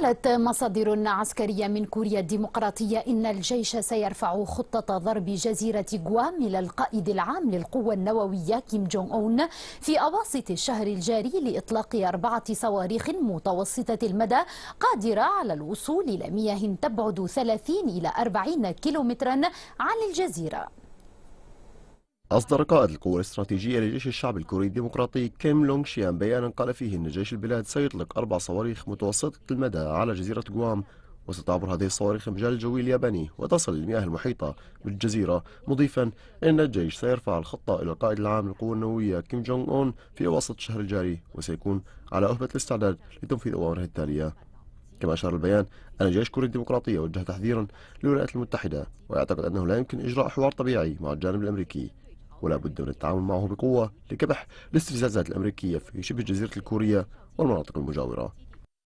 قالت مصادر عسكرية من كوريا الديمقراطية إن الجيش سيرفع خطة ضرب جزيرة غوام إلى القائد العام للقوة النووية كيم جونغ أون في أواسط الشهر الجاري لإطلاق أربعة صواريخ متوسطة المدى قادرة على الوصول إلى مياه تبعد 30 إلى 40 كيلومترا عن الجزيرة أصدر قائد القوة الاستراتيجية لجيش الشعب الكوري الديمقراطي كيم لونغ شيان بيانا قال فيه أن جيش البلاد سيطلق أربع صواريخ متوسطة المدى على جزيرة جوام وستعبر هذه الصواريخ المجال الجوي الياباني وتصل للمياه المحيطة بالجزيرة مضيفا أن الجيش سيرفع الخطة إلى القائد العام للقوة النووية كيم جونغ أون في وسط الشهر الجاري وسيكون على أهبة الاستعداد لتنفيذ أوامره التالية كما أشار البيان أن جيش كوريا الديمقراطية وجه تحذيرا للولايات المتحدة ويعتقد أنه لا يمكن إجراء حوار طبيعي مع الجانب الأمريكي ولا بد من التعامل معه بقوة لكبح الاستفزازات الأمريكية في شبه جزيرة الكورية والمناطق المجاورة